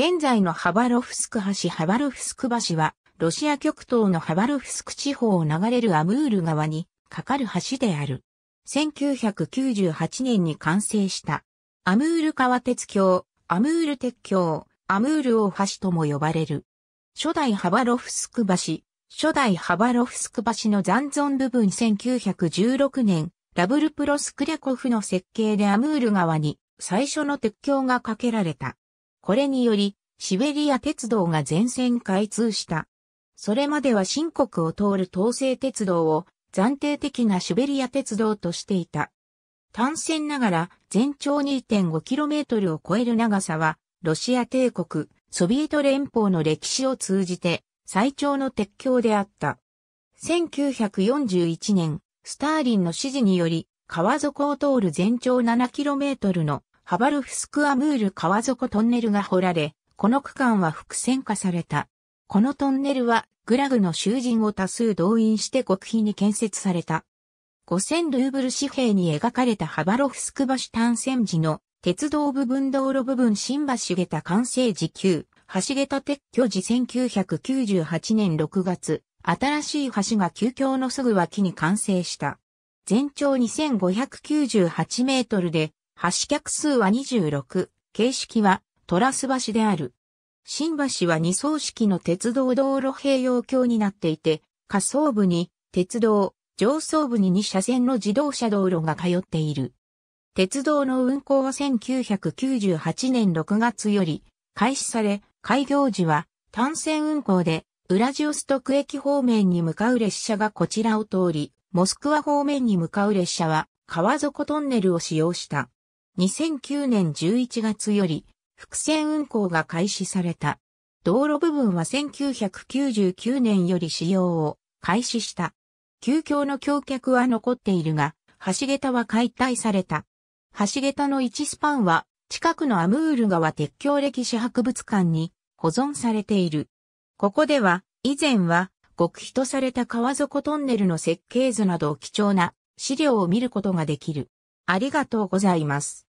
現在のハバロフスク橋ハバロフスク橋は、ロシア極東のハバロフスク地方を流れるアムール川に架かる橋である。1998年に完成した。アムール川鉄橋、アムール鉄橋、アムール大橋とも呼ばれる。初代ハバロフスク橋、初代ハバロフスク橋の残存部分1916年、ラブルプロスクレコフの設計でアムール川に最初の鉄橋が架けられた。これにより、シベリア鉄道が全線開通した。それまでは新国を通る東西鉄道を暫定的なシベリア鉄道としていた。単線ながら全長 2.5km を超える長さは、ロシア帝国、ソビエト連邦の歴史を通じて最長の鉄橋であった。1941年、スターリンの指示により、川底を通る全長 7km のハバロフスクアムール川底トンネルが掘られ、この区間は伏線化された。このトンネルはグラグの囚人を多数動員して極秘に建設された。5000ルーブル紙幣に描かれたハバロフスク橋単線時の鉄道部分道路部分新橋桁完成時9、橋桁撤去時1998年6月、新しい橋が急橋のすぐ脇に完成した。全長2598メートルで橋脚数は26、形式はトラス橋である。新橋は二層式の鉄道道路併用橋になっていて、下層部に鉄道、上層部に2車線の自動車道路が通っている。鉄道の運行は1998年6月より開始され、開業時は単線運行でウラジオストク駅方面に向かう列車がこちらを通り、モスクワ方面に向かう列車は川底トンネルを使用した。2009年11月より、伏線運行が開始された。道路部分は1999年より使用を開始した。急橋の橋脚は残っているが、橋桁は解体された。橋桁の1スパンは、近くのアムール川鉄橋歴史博物館に保存されている。ここでは、以前は、極秘とされた川底トンネルの設計図など貴重な資料を見ることができる。ありがとうございます。